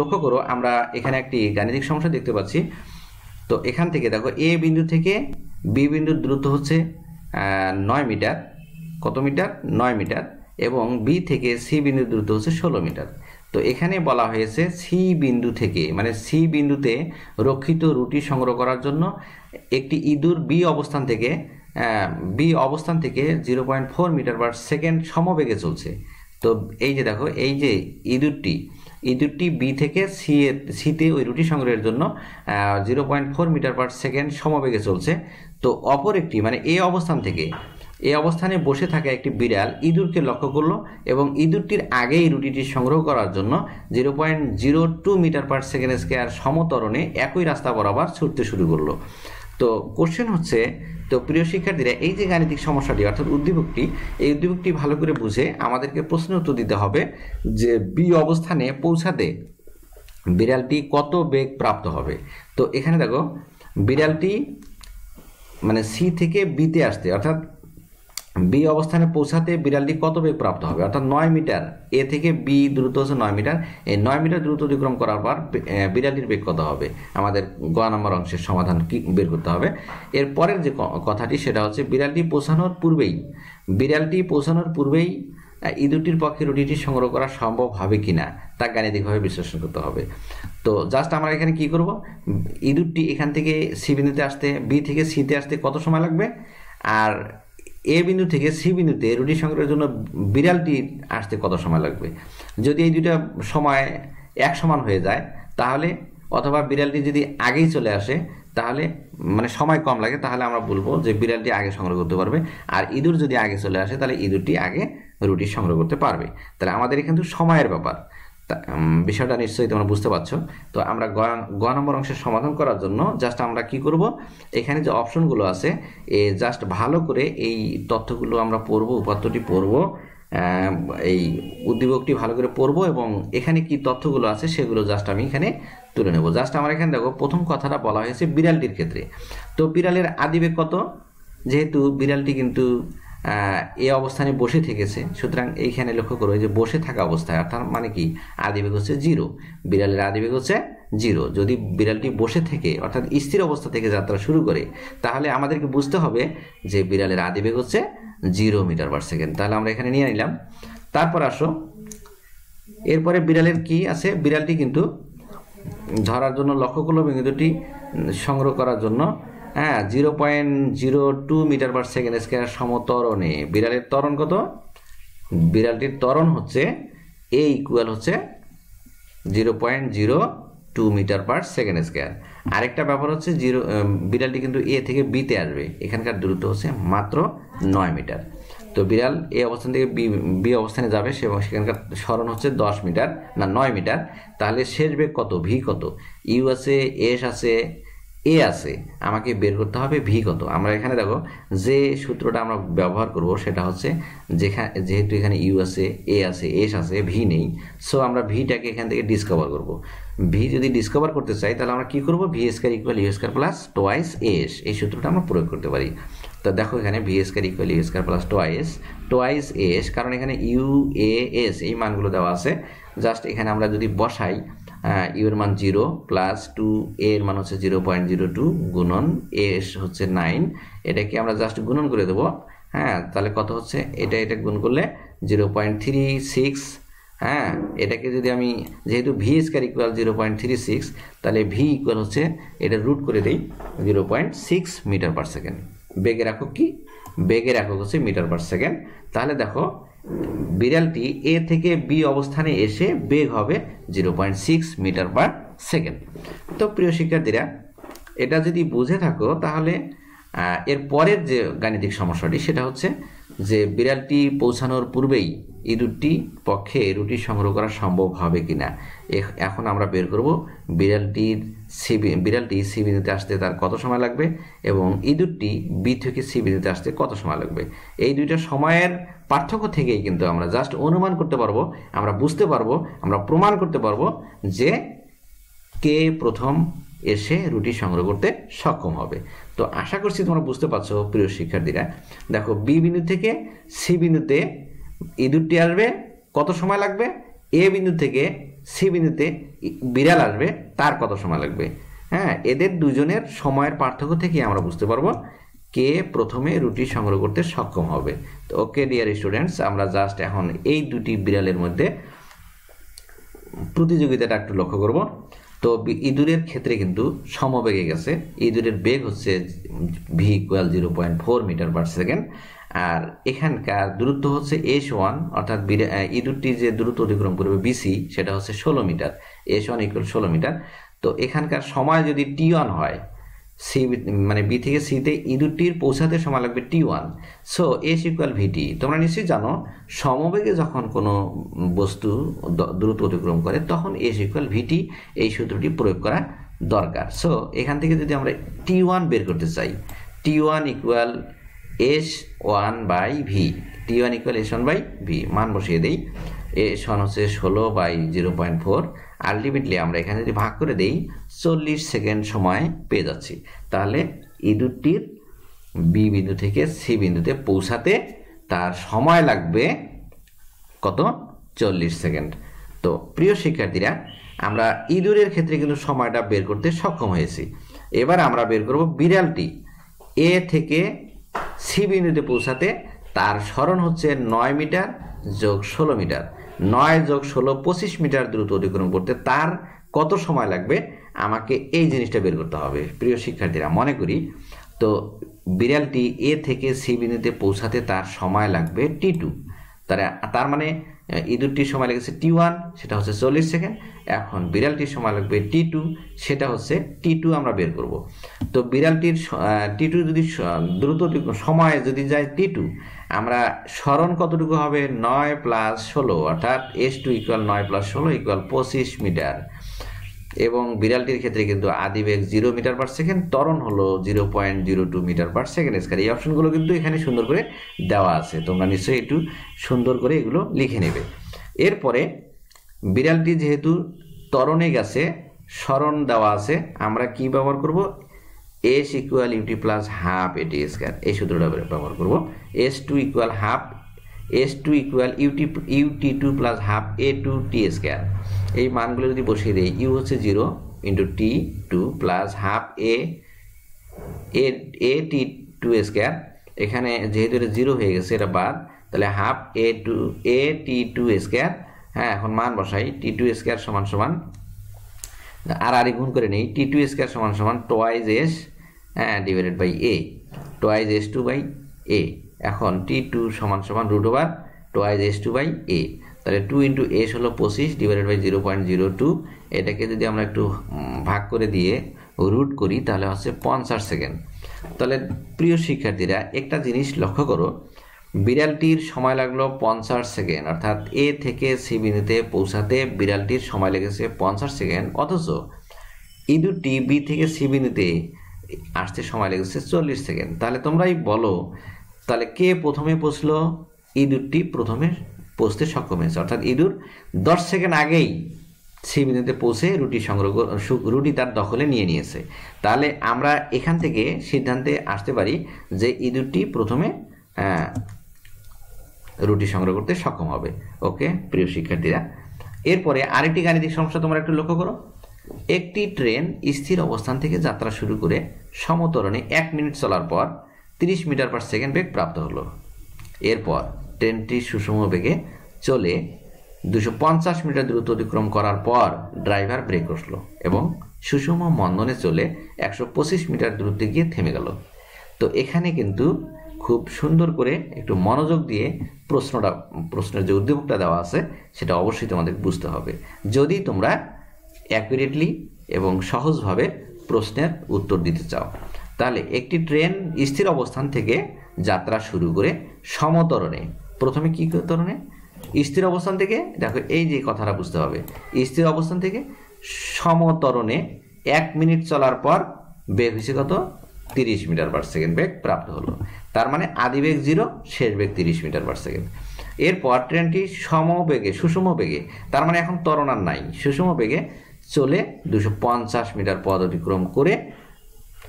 লক্ষ্য করো আমরা এখানে একটি গাণিতিক সমস্যা দেখতে পাচ্ছি তো এখান থেকে দেখো এ বিন্দু থেকে বি বিন্দুর দূরত্ব হচ্ছে নয় মিটার কত মিটার নয় মিটার এবং বি থেকে সি বিন্দুর দূরত্ব হচ্ছে ষোলো মিটার তো এখানে বলা হয়েছে সি বিন্দু থেকে মানে সি বিন্দুতে রক্ষিত রুটি সংগ্রহ করার জন্য একটি ইঁদুর বি অবস্থান থেকে বি অবস্থান থেকে zero point four metre per second সমবেগে চলছে তো এই যে দেখো এই যে ইঁদুরটি ইঁদুরটি বি থেকে সি এ সিতে ওই রুটি সংগ্রহের জন্য zero point four metre per second সমবেগে চলছে তো অপর একটি মানে এই অবস্থান থেকে এ অবস্থানে বসে থাকা একটি বিড়াল ইঁদুরকে লক্ষ্য করলো এবং ইঁদুরটির আগেই রুটিটি সংগ্রহ করার জন্য zero point zero two metre per second square সমতরণে একই রাস্তা বরাবর ছুটতে শুরু করলো তো কোশ্চেন হচ্ছে তো প্রিয় শিক্ষার্থীরা এই যে গাণিতিক সমস্যাটি অর্থাৎ উদ্দীপকটি এই উদ্দীপকটি ভালো করে বুঝে আমাদেরকে প্রশ্ন উত্তর দিতে হবে যে বি অবস্থানে পৌঁছাতে বিড়ালটি কত বেগ প্রাপ্ত হবে তো এখানে দেখো বিড়ালটি মানে সি থেকে বিতে আসতে অর্থাৎ বি অবস্থানে পৌঁছাতে বিড়ালটি কত বেগ প্রাপ্ত হবে অর্থাৎ নয় মিটার এ থেকে বি দ্রুত হচ্ছে নয় মিটার এই নয় মিটার দ্রুত অতিক্রম করার পর বিড়ালটির বেগ কত হবে আমাদের গ নম্বর অংশের সমাধান কি বের করতে হবে এর পরের যে কথাটি সেটা হচ্ছে বিড়ালটি পৌঁছানোর পূর্বেই বিড়ালটি পৌঁছানোর পূর্বেই ইঁদুরটির পক্ষে রুটিটি সংগ্রহ করা সম্ভব হবে কি না তা গাণিতিকভাবে বিশ্লেষণ করতে হবে তো জাস্ট আমরা এখানে কি করব ইঁদুরটি এখান থেকে সি বিন্দুতে আসতে বি থেকে সিতে আসতে কত সময় লাগবে আর এ বিন্দু থেকে সি বিন্দুতে রুটি সংগ্রহের জন্য বিড়ালটি আসতে কত সময় লাগবে যদি এই দুটা সময় এক সমান হয়ে যায় তাহলে অথবা বিড়ালটি যদি আগেই চলে আসে তাহলে মানে সময় কম লাগে তাহলে আমরা বলবো যে বিড়ালটি আগে সংগ্রহ করতে পারবে আর ইঁদুর যদি আগে চলে আসে তাহলে ইঁদুরটি আগে রুটি সংগ্রহ করতে পারবে তাহলে আমাদের এখানে সময়ের ব্যাপার বিষয়টা নিশ্চয়ই তোমরা বুঝতে পারছো তো আমরা গ নম্বর অংশের সমাধান করার জন্য জাস্ট আমরা কি করব এখানে যে অপশনগুলো আছে এ জাস্ট ভালো করে এই তথ্যগুলো আমরা পড়ব উপাত্তটি পড়ব এই উদ্দীপকটি ভালো করে পড়ব এবং এখানে কি তথ্যগুলো আছে সেগুলো জাস্ট আমি এখানে তুলে নেব জাস্ট আমার এখানে দেখো প্রথম কথাটা বলা হয়েছে বিড়ালটির ক্ষেত্রে তো বিড়ালের আদিবে কত যেহেতু বিড়ালটি কিন্তু এ অবস্থানে বসে থেকেছে সুতরাং এইখানে লক্ষ্য করো যে বসে থাকা অবস্থায় অর্থাৎ মানে কি আদিবেগ হচ্ছে জিরো বিড়ালের আদিবেগ হচ্ছে জিরো যদি বিড়ালটি বসে থেকে অর্থাৎ স্থির অবস্থা থেকে যাত্রা শুরু করে তাহলে আমাদেরকে বুঝতে হবে যে বিড়ালের আদিবেগ হচ্ছে জিরো মিটার পার সেকেন্ড তাহলে আমরা এখানে নিয়ে নিলাম তারপর আসো এরপরে বিড়ালের কি আছে বিড়ালটি কিন্তু ধরার জন্য লক্ষ্য করলো বিন্দুটি সংগ্রহ করার জন্য হ্যাঁ zero point zero two metre per second square সমতরণে বিড়ালের ত্বরণ কত বিড়ালটির ত্বরণ হচ্ছে এ ইকুয়াল হচ্ছে zero point zero two metre per second square আরেকটা ব্যাপার হচ্ছে জিরো বিড়ালটি কিন্তু এ থেকে বিতে আসবে এখানকার দূরত্ব হচ্ছে মাত্র নয় মিটার তো বিড়াল এ অবস্থান থেকে বি বি অবস্থানে যাবে সে সেখানকার স্মরণ হচ্ছে দশ মিটার না নয় মিটার তাহলে শেষ বেগ কত ভি কত ইউ আছে এস আছে এ আছে আমাকে বের করতে হবে ভি কত আমরা এখানে দেখো যে সূত্রটা আমরা ব্যবহার করব সেটা হচ্ছে যেখানে যেহেতু এখানে ইউ আছে এ আছে এস আছে ভি নেই সো আমরা ভিটাকে এখান থেকে ডিসকভার করব ভি যদি ডিসকভার করতে চাই তাহলে আমরা কি করব v square equal u square plus twice s এই সূত্রটা আমরা প্রয়োগ করতে পারি তো দেখো এখানে v square equal u square plus twice twice s কারণ এখানে ইউ এ এস এই মানগুলো দেওয়া আছে জাস্ট এখানে আমরা যদি বসাই ইউর e মান জিরো প্লাস টু এর মান হচ্ছে জিরো পয়েন্ট জিরো টু গুণন এ হচ্ছে নাইন এটাকে আমরা জাস্ট গুণন করে দেবো হ্যাঁ তাহলে কত হচ্ছে এটা এটা গুণ করলে জিরো পয়েন্ট থ্রি সিক্স হ্যাঁ এটাকে যদি আমি যেহেতু v square equal zero point three six তাহলে ভি ইকুয়াল হচ্ছে এটা রুট করে দিই zero point six metre per second বেগে রাখো কি বেগে রাখো হচ্ছে মিটার পার সেকেন্ড তাহলে দেখো বিড়ালটি এ থেকে বি অবস্থানে এসে বেগ হবে zero point six metre per second তো প্রিয় শিক্ষার্থীরা এটা যদি বুঝে থাকো তাহলে এর পরের যে গাণিতিক সমস্যাটি সেটা হচ্ছে যে বিড়ালটি পৌঁছানোর পূর্বেই এই দুটি পক্ষে রুটি সংগ্রহ করা সম্ভব হবে কি না এখন আমরা বের করব বিড়ালটির সিবি বিড়ালটি সি বিন্দুতে আসতে তার কত সময় লাগবে এবং ইঁদুরটি বি থেকে সি বিন্দুতে আসতে কত সময় লাগবে এই দুইটা সময়ের পার্থক্য থেকেই কিন্তু আমরা জাস্ট অনুমান করতে পারবো আমরা বুঝতে পারবো আমরা প্রমাণ করতে পারবো যে কে প্রথম এসে রুটি সংগ্রহ করতে সক্ষম হবে তো আশা করছি তোমরা বুঝতে পারছো প্রিয় শিক্ষার্থীরা দেখো বি বিন্দু থেকে সি বিন্দুতে ইঁদুরটি আসবে কত সময় লাগবে এ বিন্দু থেকে সি বিন্দুতে বিড়াল আসবে তার কত সময় লাগবে হ্যাঁ এদের দুজনের সময়ের পার্থক্য থেকে আমরা বুঝতে পারবো কে প্রথমে রুটি সংগ্রহ করতে সক্ষম হবে তো ওকে ডিয়ার স্টুডেন্টস আমরা জাস্ট এখন এই দুটি বিড়ালের মধ্যে প্রতিযোগিতাটা একটু লক্ষ্য করব তো ইঁদুরের ক্ষেত্রে কিন্তু সমবেগে গেছে ইঁদুরের বেগ হচ্ছে v equal zero point four metre per second আর এখানকার দূরত্ব হচ্ছে এস ওয়ান অর্থাৎ ইঁদুরটি যে দূরত্ব অতিক্রম করবে বিসি সেটা হচ্ছে ষোলো মিটার এস ওয়ান ইকুয়াল ষোলো মিটার তো এখানকার সময় যদি টি ওয়ান হয় সি মানে বি থেকে সিতে ইঁদুরটির e পৌঁছাতে সময় লাগবে t one so s equal v t তোমরা নিশ্চয়ই জানো সমবেগে যখন কোনো বস্তু দ্রুত অতিক্রম করে তখন এস ইকুয়াল ভিটি এই সূত্রটি প্রয়োগ করা দরকার সো এখান থেকে যদি আমরা টি ওয়ান বের করতে চাই t one equal s one by v t one equal s one by v মান বসিয়ে দিই এস ওয়ান হচ্ছে ষোলো by zero point four ultimately আমরা এখানে যদি ভাগ করে দিই চল্লিশ সেকেন্ড সময় পেয়ে যাচ্ছি তাহলে ইঁদুরটির বি বিন্দু থেকে সি বিন্দুতে পৌঁছাতে তার সময় লাগবে কত চল্লিশ সেকেন্ড তো প্রিয় শিক্ষার্থীরা আমরা ইঁদুরের ক্ষেত্রে কিন্তু সময়টা বের করতে সক্ষম হয়েছি এবার আমরা বের করব বিড়ালটি এ থেকে সি বিন্দুতে পৌঁছাতে তার স্মরণ হচ্ছে নয় মিটার যোগ ষোলো মিটার নয় যোগ ষোলো পঁচিশ মিটার দ্রুত অতিক্রম করতে তার কত সময় লাগবে আমাকে এই জিনিসটা বের করতে হবে প্রিয় শিক্ষার্থীরা মনে করি তো বিড়ালটি এ থেকে সি বিন্দুতে পৌঁছাতে তার সময় লাগবে টি টু তারা তার মানে ইঁদুরটির সময় লেগেছে টি ওয়ান সেটা হচ্ছে চল্লিশ সেকেন্ড এখন বিড়ালটির সময় লাগবে টি টু সেটা হচ্ছে টি টু আমরা বের করব তো বিড়ালটির টি টু যদি দ্রুত সময়ে যদি যায় টি টু আমরা স্মরণ কতটুকু হবে নয় প্লাস ষোলো অর্থাৎ এস টু ইকুয়াল নয় প্লাস ষোলো ইকুয়াল পঁচিশ মিটার এবং বিড়ালটির ক্ষেত্রে কিন্তু আদিবেগ জিরো মিটার পার সেকেন্ড ত্বরণ হলো zero point zero two metre per second square এই অপশনগুলো কিন্তু এখানে সুন্দর করে দেওয়া আছে তোমরা নিশ্চয়ই একটু সুন্দর করে এগুলো লিখে নেবে এরপরে বিড়ালটি যেহেতু তরণে গেছে স্মরণ দেওয়া আছে আমরা কি ব্যবহার করব s equal u t plus half a t square এই সূত্রটা ব্যবহার করব s two equal half s two equal u t u t two plus half a two t square এই মানগুলো যদি বসিয়ে দিই ইউ হচ্ছে zero into t two plus half a a t two square এখানে যেহেতু এটা জিরো হয়ে গেছে এটা বাদ তাহলে half a two a t two square হ্যাঁ এখন মান বসাই টি টু স্কোয়ার সমান সমান আর আর গুণ করে নেই টি টু স্কোয়ার সমান সমান টোয়াইজ এস হ্যাঁ divided by a twice s two by a এখন টি টু সমান সমান root over twice s two by a তাহলে টু ইন্টু এস হলো পঁচিশ divided by zero point zero two এটাকে যদি আমরা একটু ভাগ করে দিয়ে রুট করি তাহলে হচ্ছে পঞ্চাশ সেকেন্ড তাহলে প্রিয় শিক্ষার্থীরা একটা জিনিস লক্ষ্য করো বিড়ালটির সময় লাগলো পঞ্চাশ সেকেন্ড অর্থাৎ এ থেকে সি বিন্দুতে পৌঁছাতে বিড়ালটির সময় লেগেছে পঞ্চাশ সেকেন্ড অথচ ইঁদুরটি বি থেকে সি বিন্দুতে আসতে সময় লেগেছে চল্লিশ সেকেন্ড তাহলে তোমরাই বলো তাহলে কে প্রথমে পৌঁছলো ইঁদুরটি প্রথমে পৌঁছতে সক্ষম হয়েছে অর্থাৎ ইঁদুর দশ সেকেন্ড আগেই সি বিন্দুতে পৌঁছে রুটি সংগ্রহ রুটি তার দখলে নিয়ে নিয়েছে তাহলে আমরা এখান থেকে সিদ্ধান্তে আসতে পারি যে ইঁদুরটি প্রথমে রুটি সংগ্রহ করতে সক্ষম হবে ওকে প্রিয় শিক্ষার্থীরা এরপরে আরেকটি গাণিতিক সমস্যা তোমরা একটু লক্ষ্য করো একটি ট্রেন স্থির অবস্থান থেকে যাত্রা শুরু করে সমতরণে এক মিনিট চলার পর 30 মিটার পার সেকেন্ড বেগ প্রাপ্ত হলো এরপর ট্রেনটি সুষম বেগে চলে দুশো মিটার দূরত্ব অতিক্রম করার পর ড্রাইভার ব্রেক বসলো এবং সুষম মন্দনে চলে একশো মিটার দূরত্বে গিয়ে থেমে গেল তো এখানে কিন্তু খুব সুন্দর করে একটু মনোযোগ দিয়ে প্রশ্নটা প্রশ্নের যে উদ্যোগটা দেওয়া আছে সেটা অবশ্যই তোমাদের বুঝতে হবে যদি তোমরা অ্যাকুরেটলি এবং সহজভাবে প্রশ্নের উত্তর দিতে চাও তাহলে একটি ট্রেন স্থির অবস্থান থেকে যাত্রা শুরু করে সমতরণে প্রথমে কী ধরনের স্থির অবস্থান থেকে দেখো এই যে কথাটা বুঝতে হবে স্থির অবস্থান থেকে সমতরণে এক মিনিট চলার পর বেগ হিসেবে কত তিরিশ মিটার পার সেকেন্ড বেগ প্রাপ্ত হলো তার মানে আদি বেগ জিরো শেষ বেগ তিরিশ মিটার পার সেকেন্ড এরপর ট্রেনটি সম বেগে সুষম বেগে তার মানে এখন তরণ আর নাই সুষম বেগে চলে দুশো মিটার পদ অতিক্রম করে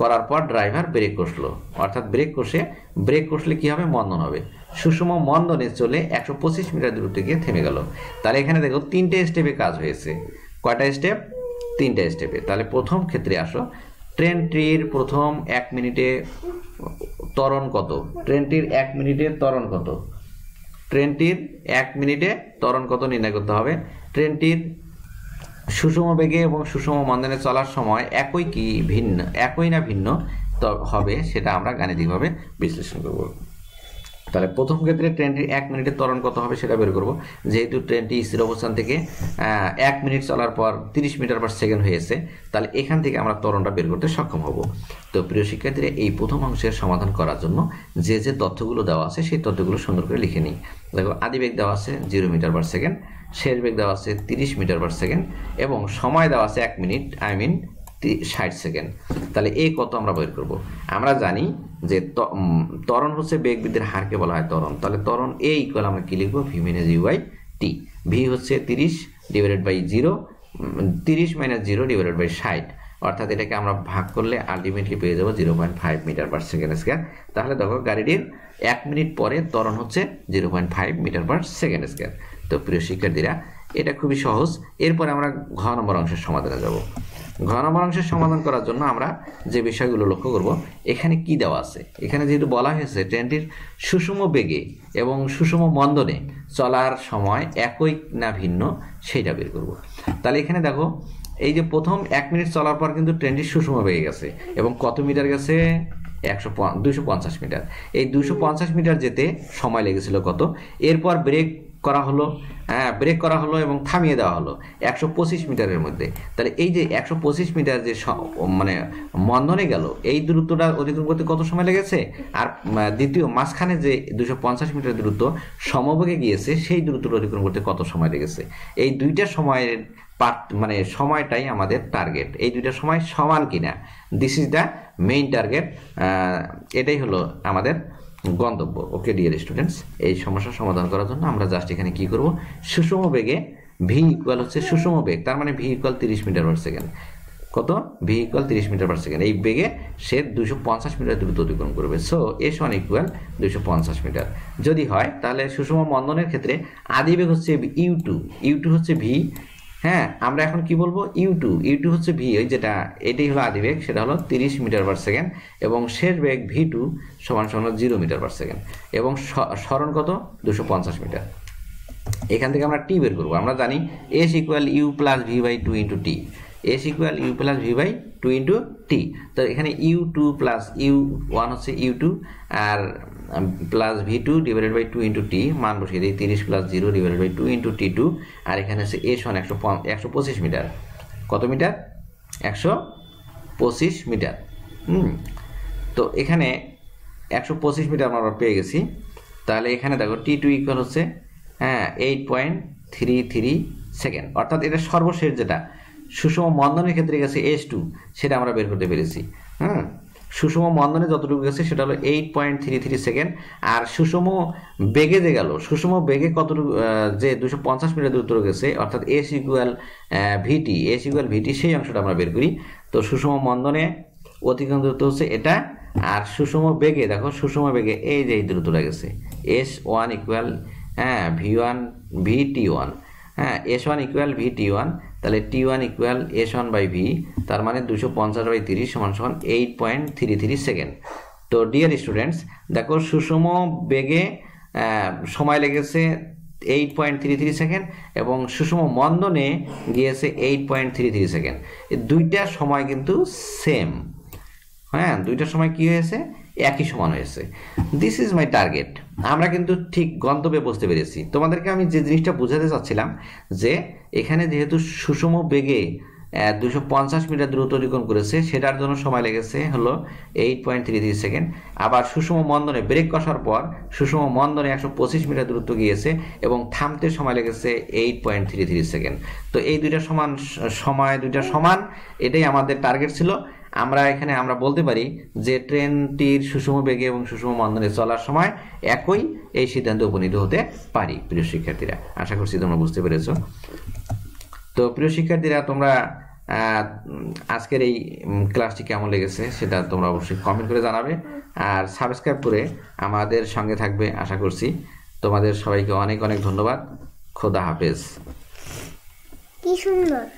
করার পর ড্রাইভার ব্রেক কষলো অর্থাৎ ব্রেক কষে ব্রেক কষলে কি হবে মন্দন হবে সুষম মন্দনে চলে একশো পঁচিশ মিটার দূরত্বে গিয়ে থেমে গেল তাহলে এখানে দেখো তিনটে স্টেপে কাজ হয়েছে কয়টা স্টেপ তিনটা স্টেপে তাহলে প্রথম ক্ষেত্রে আসো ট্রেনটির প্রথম এক মিনিটে ত্বরণ কত ট্রেনটির এক মিনিটে ত্বরণ কত ট্রেনটির এক মিনিটে ত্বরণ কত নির্ণয় করতে হবে ট্রেনটির সুষম বেগে এবং সুষম মন্দনে চলার সময় একই কি ভিন্ন একই না ভিন্ন হবে সেটা আমরা গাণিতিকভাবে বিশ্লেষণ করব তাহলে প্রথম ক্ষেত্রে ট্রেনটির এক মিনিটের ত্বরণ কত হবে সেটা বের করব যেহেতু ট্রেনটি স্থির অবস্থান থেকে এক মিনিট চলার পর তিরিশ মিটার পার সেকেন্ড হয়েছে তাহলে এখান থেকে আমরা ত্বরণটা বের করতে সক্ষম হব তো প্রিয় শিক্ষার্থীরা এই প্রথম অংশের সমাধান করার জন্য যে যে তথ্যগুলো দেওয়া আছে সেই তথ্যগুলো সুন্দর করে লিখে নিই দেখো আদিবেগ দেওয়া আছে জিরো মিটার পার সেকেন্ড শেষ বেগ দেওয়া আছে তিরিশ মিটার পার সেকেন্ড এবং সময় দেওয়া আছে এক মিনিট আই মিন ষাট সেকেন্ড তাহলে এ কত আমরা বের করব আমরা জানি যে ত্বরণ হচ্ছে বেগ বৃদ্ধির হারকে বলা হয় ত্বরণ তাহলে ত্বরণ এ ইকুয়াল আমরা কী লিখবো v minus u by t v হচ্ছে তিরিশ ডিভাইডেড বাই জিরো তিরিশ মাইনাস জিরো ডিভাইডেড বাই ষাট অর্থাৎ এটাকে আমরা ভাগ করলে আলটিমেটলি পেয়ে যাবো zero point five metre per second square তাহলে দেখো গাড়িটির এক মিনিট পরে ত্বরণ হচ্ছে zero point five metre per second square তো প্রিয় শিক্ষার্থীরা এটা খুবই সহজ এরপর আমরা ঘ নম্বর অংশের সমাধানে যাব ঘ নম্বর অংশের সমাধান করার জন্য আমরা যে বিষয়গুলো লক্ষ্য করব এখানে কি দেওয়া আছে এখানে যেহেতু বলা হয়েছে ট্রেনটির সুষম বেগে এবং সুষম মন্দনে চলার সময় একই না ভিন্ন সেইটা বের করব তাহলে এখানে দেখো এই যে প্রথম এক মিনিট চলার পর কিন্তু ট্রেনটি সুষম বেগে গেছে এবং কত মিটার গেছে একশো দুশো পঞ্চাশ মিটার এই দুশো মিটার যেতে সময় লেগেছিল কত এরপর ব্রেক করা হলো হ্যাঁ ব্রেক করা হলো এবং থামিয়ে দেওয়া হলো একশো পঁচিশ মিটারের মধ্যে তাহলে এই যে একশো পঁচিশ মিটার যে মানে মন্দনে গেল এই দূরত্বটা অতিক্রম করতে কত সময় লেগেছে আর দ্বিতীয় মাঝখানে যে দুশো পঞ্চাশ মিটার দূরত্ব সমবেগে গিয়েছে সেই দূরত্বটা অতিক্রম করতে কত সময় লেগেছে এই দুইটা সময়ের পার্ট মানে সময়টাই আমাদের টার্গেট এই দুইটা সময় সমান কিনা this is the main target এটাই হলো আমাদের গন্তব্য ওকে ডিয়ার স্টুডেন্টস এই সমস্যা সমাধান করার জন্য আমরা জাস্ট এখানে কি করব সুষম বেগে ভি ইকুয়াল হচ্ছে সুষম বেগ তার মানে ভি ইকুয়াল তিরিশ মিটার পার সেকেন্ড কত ভি ইকুয়াল তিরিশ মিটার পার সেকেন্ড এই বেগে সে দুশো পঞ্চাশ মিটার দ্রুত অতিক্রম করবে সো এস ওয়ান ইকুয়াল দুশো পঞ্চাশ মিটার যদি হয় তাহলে সুষম মন্দনের ক্ষেত্রে আদি বেগ হচ্ছে ইউ টু ইউ টু হচ্ছে ভি হ্যাঁ আমরা এখন কি বলবো ইউটু ইউটু হচ্ছে ভি ওই যেটা এটাই হলো আদি বেগ সেটা হলো তিরিশ মিটার পার সেকেন্ড এবং শেষ বেগ ভি টু সমান সমান জিরো মিটার পার সেকেন্ড এবং স্মরণ কত দুশো পঞ্চাশ মিটার এখান থেকে আমরা টি বের করবো আমরা জানি s equal u plus v by two into t s equal u plus v by two into t তো এখানে u two plus u one হচ্ছে ইউ টু আর plus v two divided by two into t মান বসিয়ে দিই তিরিশ plus zero divided by two into t two আর এখানে হচ্ছে এস ওয়ান একশো একশো পঁচিশ মিটার কত মিটার একশো পঁচিশ মিটার তো এখানে একশো পঁচিশ মিটার আমরা পেয়ে গেছি তাহলে এখানে দেখো টি টু ইকুয়াল হচ্ছে হ্যাঁ eight point three three second অর্থাৎ এটা সর্বশেষ যেটা সুষম মন্দনের ক্ষেত্রে গেছে এস টু সেটা আমরা বের করতে পেরেছি হ্যাঁ সুষম মন্দনে যতটুকু গেছে সেটা হলো eight point three three second আর সুষম বেগে যে গেল সুষম বেগে কতটুকু যে দুশো পঞ্চাশ মিটার দূরত্ব গেছে অর্থাৎ s equal v t s equal v t সেই অংশটা আমরা বের করি তো সুষম মন্দনে অতিক্রম দূরত্ব হচ্ছে এটা আর সুষম বেগে দেখো সুষম বেগে এই যে এই দূরত্বটা গেছে এস ওয়ান ইকুয়াল হ্যাঁ v one v t one হ্যাঁ s one equal v t one তাহলে t one equal s one by v তার মানে দুশো পঞ্চাশ বাই তিরিশ সমান সমান eight point three three second তো ডিয়ার স্টুডেন্টস দেখো সুষম বেগে সময় লেগেছে eight point three three second এবং সুষম মন্দনে গিয়েছে eight point three three second দুইটা সময় কিন্তু সেম হ্যাঁ দুইটার সময় কি হয়েছে একই সমান হয়েছে দিস ইজ মাই টার্গেট আমরা কিন্তু ঠিক গন্তব্যে বসতে পেরেছি তোমাদেরকে আমি যে জিনিসটা বুঝাতে চাচ্ছিলাম যে এখানে যেহেতু সুষম বেগে দুশো পঞ্চাশ মিটার দ্রুত অতিক্রম করেছে সেটার জন্য সময় লেগেছে হলো eight point three three second আবার সুষম মন্দনে ব্রেক কষার পর সুষম মন্দনে একশো পঁচিশ মিটার দূরত্ব গিয়েছে এবং থামতে সময় লেগেছে eight point three three second তো এই দুইটা সমান সময় দুইটা সমান এটাই আমাদের টার্গেট ছিল আমরা এখানে আমরা বলতে পারি যে ট্রেনটির সুষম বেগে এবং সুষম মন্দনে চলার সময় একই এই সিদ্ধান্তে উপনীত হতে পারি প্রিয় শিক্ষার্থীরা আশা করছি তোমরা বুঝতে পেরেছ তো প্রিয় শিক্ষার্থীরা তোমরা আজকের এই ক্লাসটি কেমন লেগেছে সেটা তোমরা অবশ্যই কমেন্ট করে জানাবে আর সাবস্ক্রাইব করে আমাদের সঙ্গে থাকবে আশা করছি তোমাদের সবাইকে অনেক অনেক ধন্যবাদ খোদা হাফেজ কি সুন্দর